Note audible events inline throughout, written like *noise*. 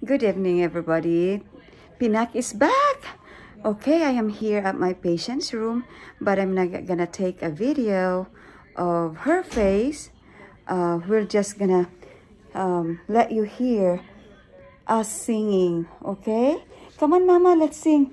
Good evening, everybody. Pinak is back. Okay, I am here at my patient's room, but I'm not gonna take a video of her face. Uh, we're just gonna um, let you hear us singing, okay? Come on, Mama, let's sing.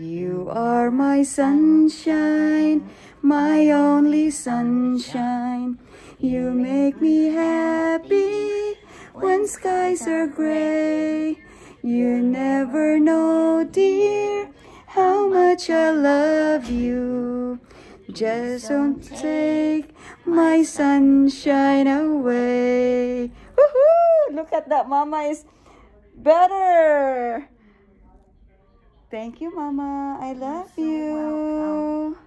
You are my sunshine, my only sunshine. You make me happy when skies are gray. You never know, dear, how much I love you. Just don't take my sunshine away. Woohoo! Look at that, Mama is better. Thank you, Mama. I love You're you.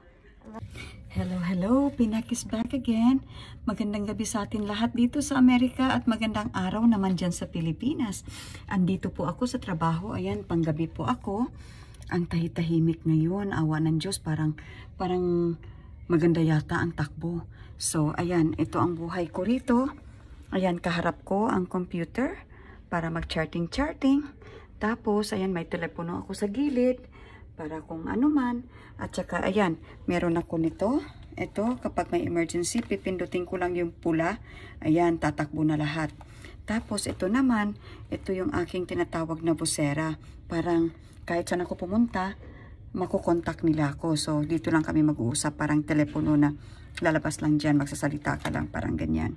Hello, hello! Pinak is back again. Magandang gabi sa atin lahat dito sa Amerika at magandang araw naman dyan sa Pilipinas. Andito po ako sa trabaho. Ayan, panggabi po ako. Ang tahitahimik ngayon, awa ng Diyos, parang, parang maganda yata ang takbo. So, ayan, ito ang buhay ko rito. Ayan, kaharap ko ang computer para mag-charting-charting. Tapos, ayan, may telepono ako sa gilid para kung ano man. At saka, ayan, meron ako nito. Ito, kapag may emergency, pipindutin ko lang yung pula. Ayan, tatakbo na lahat. Tapos, ito naman, ito yung aking tinatawag na busera. Parang, kahit saan ako pumunta, makukontak nila ako. So, dito lang kami mag-uusap. Parang telepono na lalabas lang dyan, magsasalita ka lang, parang ganyan.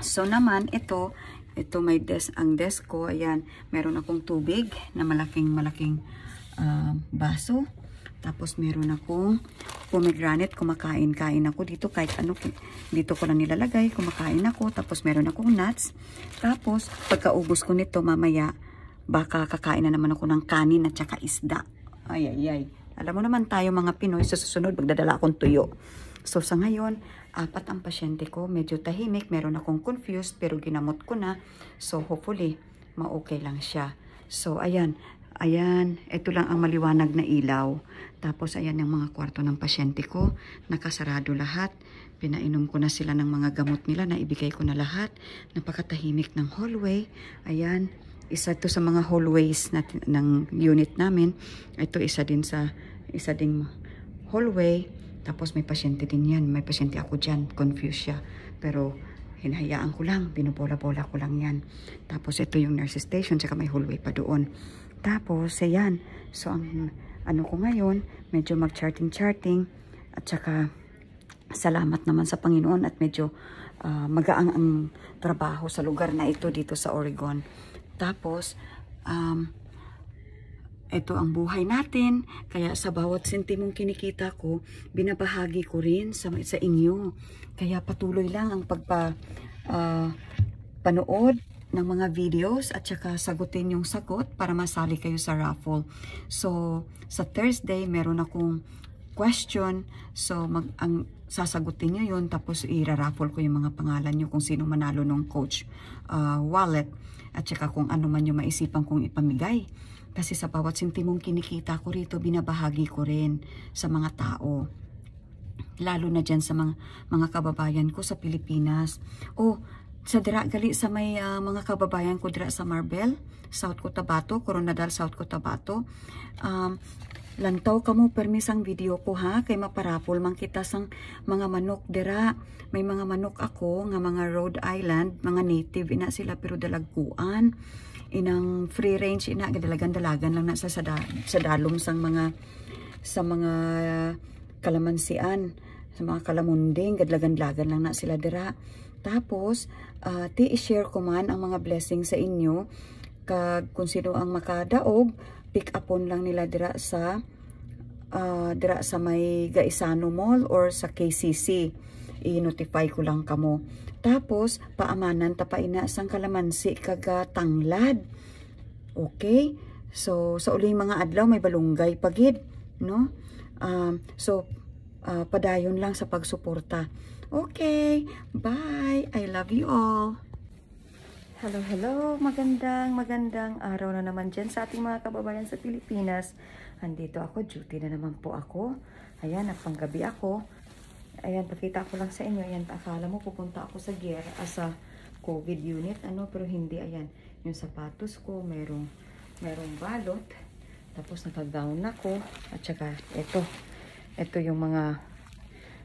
So, naman, ito, ito may desk, ang desk ko, ayan, meron akong tubig na malaking-malaking uh, baso. Tapos meron akong pomegranate, kumakain-kain ako dito kahit ano, dito ko na nilalagay, kumakain ako. Tapos meron akong nuts. Tapos pagkaubos ko nito mamaya, baka kakain na naman ako ng kanin at saka isda. Ay, ay, ay. Alam mo naman tayo mga Pinoy, sa susunod magdadala akong tuyo. So sa ngayon, apat ang pasyente ko, medyo tahimik, meron akong confused pero ginamot ko na. So hopefully, ma-okay lang siya. So ayan, Ayan, ito lang ang maliwanag na ilaw. Tapos ayan yung mga kwarto ng pasyente ko. Nakasarado lahat. Pinainom ko na sila ng mga gamot nila. Naibigay ko na lahat. Napakatahimik ng hallway. Ayan, isa to sa mga hallways natin, ng unit namin. Ito isa din sa isa ding hallway. Tapos may pasyente din yan. May pasyente ako dyan. Confused siya. Pero hinahayaan ko lang. Binubola-bola ko lang yan. Tapos ito yung nurse station. Tsaka may hallway pa doon. Tapos, ayan. So, ang ano ko ngayon, medyo mag-charting-charting. At saka, salamat naman sa Panginoon at medyo uh, ah, magaang ang trabaho sa lugar na ito dito sa Oregon. Tapos, um, ito ang buhay natin. Kaya sa bawat sentimong kinikita ko, binabahagi ko rin sa, sa inyo. Kaya patuloy lang ang pagpa uh, panood ng mga videos at saka sagutin yung sagot para masali kayo sa raffle. So, sa Thursday, meron akong question. So, mag, ang, sasagutin nyo yun tapos iraraffle ko yung mga pangalan nyo kung sino manalo ng coach uh, wallet at saka kung ano man yung maisipan kong ipamigay. Kasi sa bawat sentimong kinikita ko rito, binabahagi ko rin sa mga tao lalo na dyan sa mga, mga kababayan ko sa Pilipinas. O, oh, sa dira gali sa may uh, mga kababayan ko dira sa Marbel, South Cotabato, Coronadal, South Cotabato. Um, lantaw kamo permis ang video ko ha kay maparapol man kita sang mga manok dira. May mga manok ako nga mga Rhode Island, mga native ina sila pero dalagkuan. Inang free range ina gadalagan-dalagan lang na sa, sa, sa dalom sang mga sa mga kalamansian, sa mga kalamunding, gadlagan-lagan lang na sila dira tapos, uh, ti-share ko man ang mga blessing sa inyo kag kung sino ang makadaog, pick upon lang nila dira sa uh, dira sa may Gaisano Mall or sa KCC. I-notify ko lang kamo. Tapos, paamanan tapain na sang kalamansi kag tanglad. Okay? So, sa uling mga adlaw, may balunggay pagid. No? Um, so, uh, padayon lang sa pagsuporta. Okay, bye. I love you all. Hello, hello. Magandang, magandang araw na naman dyan sa ating mga kababayan sa Pilipinas. Andito ako, duty na naman po ako. Ayan, napanggabi ako. Ayan, pakita ko lang sa inyo. Ayan, akala mo pupunta ako sa gear as ah, a COVID unit. Ano, pero hindi. Ayan, yung sapatos ko, merong, merong balot. Tapos nakagown ako. At saka, eto. Ito yung mga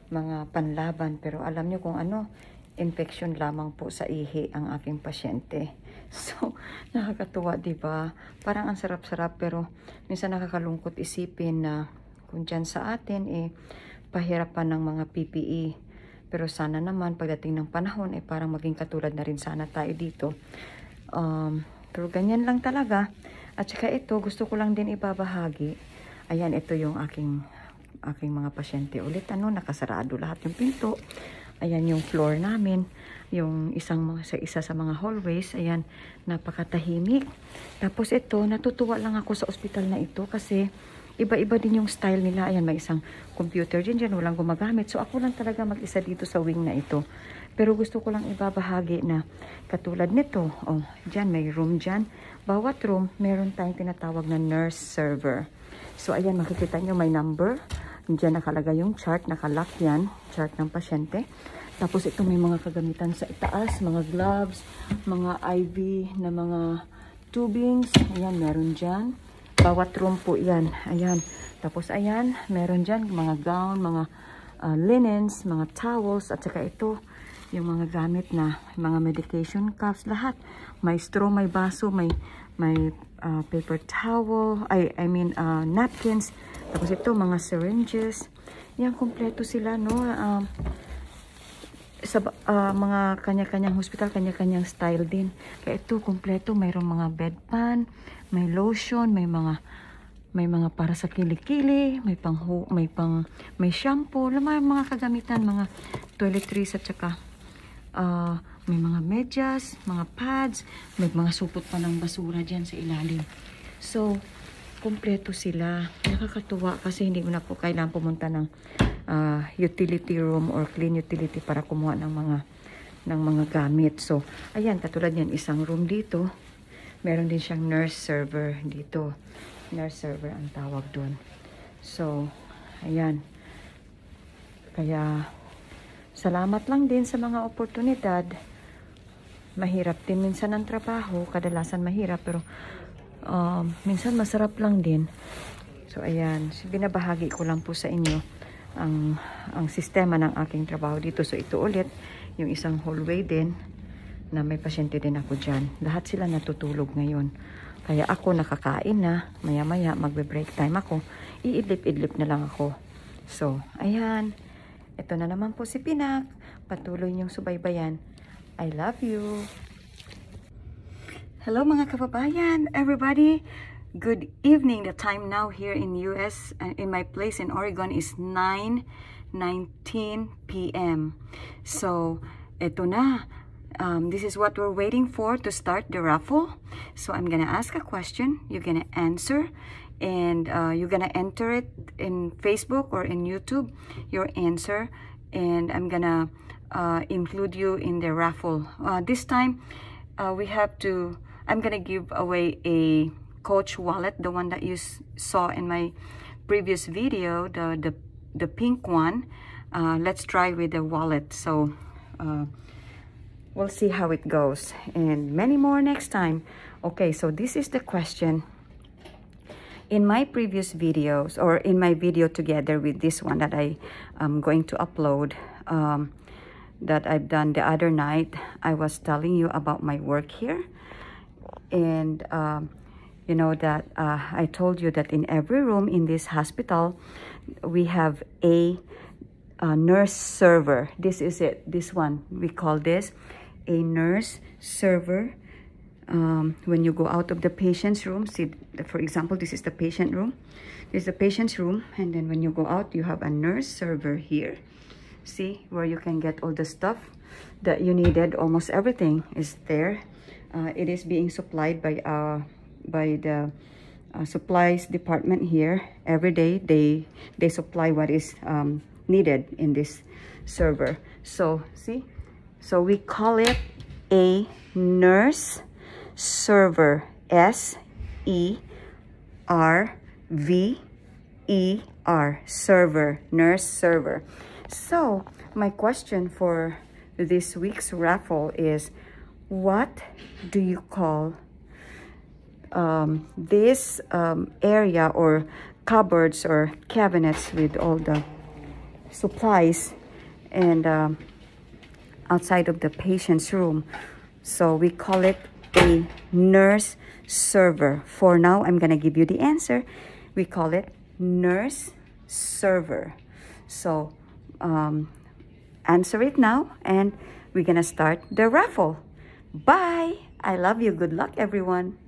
mga panlaban pero alam niyo kung ano, infection lamang po sa ihi ang aking pasyente. *laughs* So, nakakatuwa, 'di ba? Parang ang sarap-sarap pero minsan nakakalungkot isipin na kung diyan sa atin eh pahirapan ng mga PPE. Pero sana naman pagdating ng panahon eh parang maging katulad na rin sana tayo dito. Um, pero ganyan lang talaga. At saka ito, gusto ko lang din ibabahagi. Ayan, ito yung aking aking mga pasyente ulit. Ano, nakasarado lahat yung pinto. Ayan yung floor namin. Yung isang mga, sa isa sa mga hallways. Ayan, napakatahimik. Tapos ito, natutuwa lang ako sa ospital na ito kasi iba-iba din yung style nila. Ayan, may isang computer din dyan, walang gumagamit. So ako lang talaga mag-isa dito sa wing na ito. Pero gusto ko lang ibabahagi na katulad nito, oh, dyan may room dyan. Bawat room, meron tayong tinatawag na nurse server. So ayan, makikita nyo may number. Diyan nakalagay yung chart, nakalock yan, chart ng pasyente. Tapos ito may mga kagamitan sa itaas, mga gloves, mga IV na mga tubings. Ayan, meron dyan. Bawat room po yan. Ayan. Tapos ayan, meron dyan mga gown, mga uh, linens, mga towels, at saka ito, yung mga gamit na mga medication cups, lahat. May straw, may baso, may, may uh, paper towel, I, I mean uh, napkins. Tapos ito, mga syringes. Yan, kompleto sila, no? Um, sa uh, mga kanya-kanyang hospital, kanya-kanyang style din. Kaya ito, kompleto. Mayroong mga bedpan, may lotion, may mga may mga para sa kilikili, may pang may pang may shampoo, may mga kagamitan, mga toiletries at saka uh, may mga medyas, mga pads, may mga supot pa ng basura diyan sa ilalim. So, kumpleto sila. Nakakatuwa kasi hindi mo na po kailangan pumunta ng uh, utility room or clean utility para kumuha ng mga ng mga gamit. So, ayan, katulad yan, isang room dito. Meron din siyang nurse server dito. Nurse server ang tawag doon. So, ayan. Kaya, salamat lang din sa mga oportunidad. Mahirap din minsan ang trabaho. Kadalasan mahirap, pero Um, minsan masarap lang din. So ayan, binabahagi ko lang po sa inyo ang, ang sistema ng aking trabaho dito. So ito ulit, yung isang hallway din na may pasyente din ako dyan. Lahat sila natutulog ngayon. Kaya ako nakakain na, maya maya magbe-break time ako. Iidlip-idlip na lang ako. So, ayan. Ito na naman po si Pinak. Patuloy niyong subaybayan. I love you. Hello mga kababayan, everybody. Good evening. The time now here in US, uh, in my place in Oregon is 9.19 p.m. So, eto na. Um, this is what we're waiting for to start the raffle. So I'm gonna ask a question, you're gonna answer, and uh, you're gonna enter it in Facebook or in YouTube, your answer, and I'm gonna uh, include you in the raffle. Uh, this time, uh, we have to I'm gonna give away a Coach wallet, the one that you saw in my previous video, the, the, the pink one. Uh, let's try with the wallet. So uh, we'll see how it goes and many more next time. Okay, so this is the question. In my previous videos or in my video together with this one that I am going to upload, um, that I've done the other night, I was telling you about my work here and um, you know that uh, I told you that in every room in this hospital we have a, a, nurse server this is it this one we call this a nurse server um, when you go out of the patient's room see for example this is the patient room this is the patient's room and then when you go out you have a nurse server here see where you can get all the stuff that you needed almost everything is there uh, it is being supplied by uh, by the uh, supplies department here. Every day they they supply what is um, needed in this server. So see, so we call it a nurse server. S E R V E R server nurse server. So my question for this week's raffle is what do you call um, this um, area or cupboards or cabinets with all the supplies and um, outside of the patient's room. So we call it a nurse server. For now, I'm going to give you the answer. We call it nurse server. So um, answer it now and we're going to start the raffle. Bye. I love you. Good luck, everyone.